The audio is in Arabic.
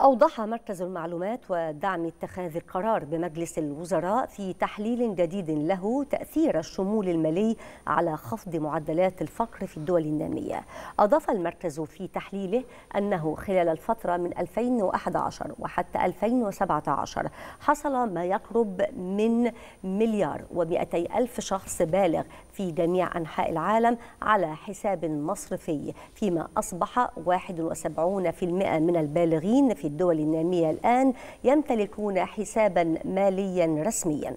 أوضح مركز المعلومات ودعم اتخاذ القرار بمجلس الوزراء في تحليل جديد له تأثير الشمول المالي على خفض معدلات الفقر في الدول النامية أضاف المركز في تحليله أنه خلال الفترة من 2011 وحتى 2017 حصل ما يقرب من مليار و ألف شخص بالغ في جميع أنحاء العالم على حساب مصرفي فيما أصبح 71% من البالغين في الدول النامية الآن يمتلكون حسابا ماليا رسميا